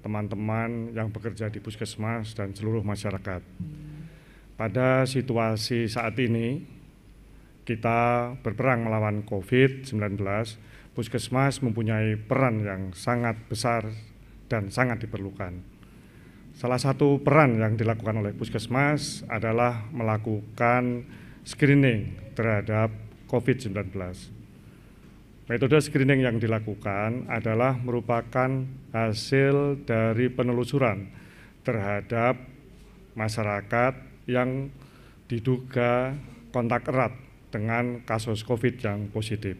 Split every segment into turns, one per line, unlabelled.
teman-teman yang bekerja di puskesmas dan seluruh masyarakat. Pada situasi saat ini, kita berperang melawan COVID-19, puskesmas mempunyai peran yang sangat besar dan sangat diperlukan. Salah satu peran yang dilakukan oleh puskesmas adalah melakukan screening terhadap COVID-19 Metode screening yang dilakukan adalah merupakan hasil dari penelusuran terhadap masyarakat yang diduga kontak erat dengan kasus COVID yang positif.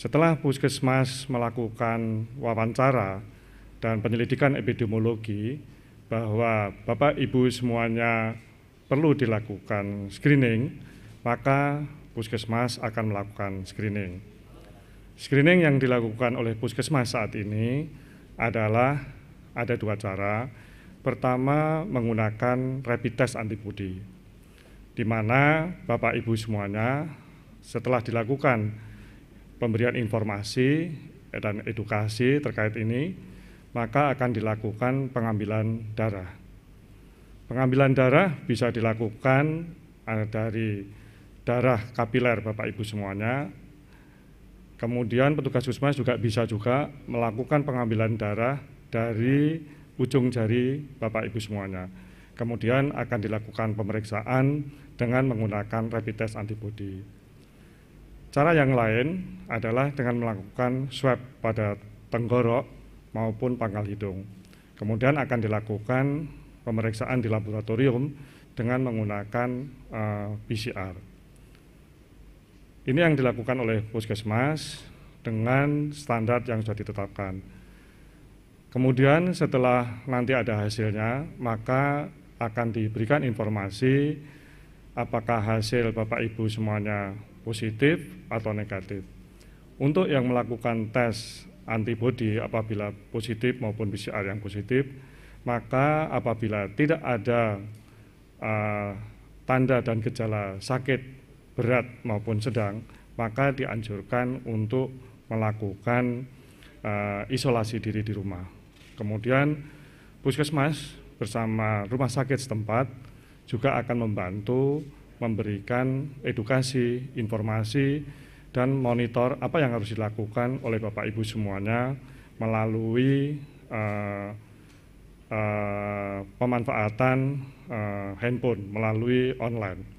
Setelah Puskesmas melakukan wawancara dan penyelidikan epidemiologi bahwa Bapak Ibu semuanya perlu dilakukan screening, maka Puskesmas akan melakukan screening. Screening yang dilakukan oleh puskesmas saat ini adalah ada dua cara. Pertama menggunakan rapid test antibody, di mana Bapak Ibu semuanya setelah dilakukan pemberian informasi dan edukasi terkait ini, maka akan dilakukan pengambilan darah. Pengambilan darah bisa dilakukan eh, dari darah kapiler Bapak Ibu semuanya Kemudian petugas puskesmas juga bisa juga melakukan pengambilan darah dari ujung jari Bapak Ibu semuanya. Kemudian akan dilakukan pemeriksaan dengan menggunakan rapid test antibody. Cara yang lain adalah dengan melakukan swab pada tenggorok maupun pangkal hidung. Kemudian akan dilakukan pemeriksaan di laboratorium dengan menggunakan uh, eh, PCR. Ini yang dilakukan oleh puskesmas dengan standar yang sudah ditetapkan. Kemudian setelah nanti ada hasilnya, maka akan diberikan informasi apakah hasil Bapak Ibu semuanya positif atau negatif. Untuk yang melakukan tes antibodi apabila positif maupun PCR yang positif, maka apabila tidak ada uh, tanda dan gejala sakit berat maupun sedang, maka dianjurkan untuk melakukan uh, isolasi diri di rumah. Kemudian puskesmas bersama rumah sakit setempat juga akan membantu memberikan edukasi, informasi, dan monitor apa yang harus dilakukan oleh Bapak Ibu semuanya melalui uh, uh, pemanfaatan uh, handphone melalui online.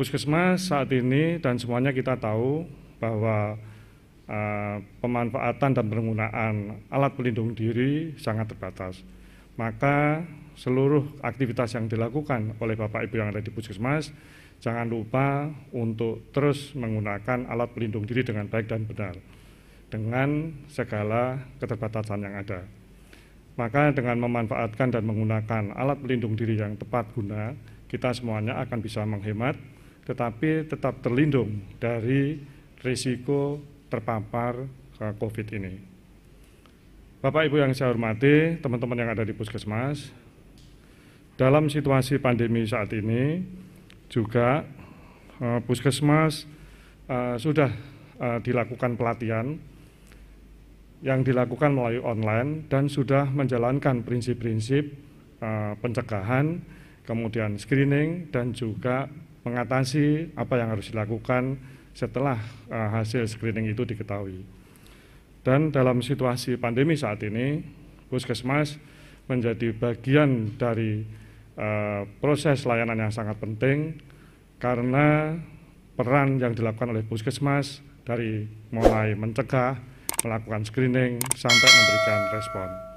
Puskesmas saat ini dan semuanya kita tahu bahwa uh, pemanfaatan dan penggunaan alat pelindung diri sangat terbatas. Maka seluruh aktivitas yang dilakukan oleh Bapak Ibu yang ada di puskesmas jangan lupa untuk terus menggunakan alat pelindung diri dengan baik dan benar dengan segala keterbatasan yang ada. Maka dengan memanfaatkan dan menggunakan alat pelindung diri yang tepat guna, kita semuanya akan bisa menghemat tetapi tetap terlindung dari risiko terpapar eh, COVID ini. Bapak Ibu yang saya hormati, teman-teman yang ada di puskesmas, dalam situasi pandemi saat ini juga eh, puskesmas eh, sudah dilakukan pelatihan yang dilakukan melalui online dan sudah menjalankan prinsip-prinsip pencegahan, kemudian screening dan juga mengatasi apa yang harus dilakukan setelah uh, hasil screening itu diketahui. Dan dalam situasi pandemi saat ini, puskesmas menjadi bagian dari uh, proses layanan yang sangat penting karena peran yang dilakukan oleh puskesmas dari mulai mencegah, melakukan screening, sampai memberikan respon.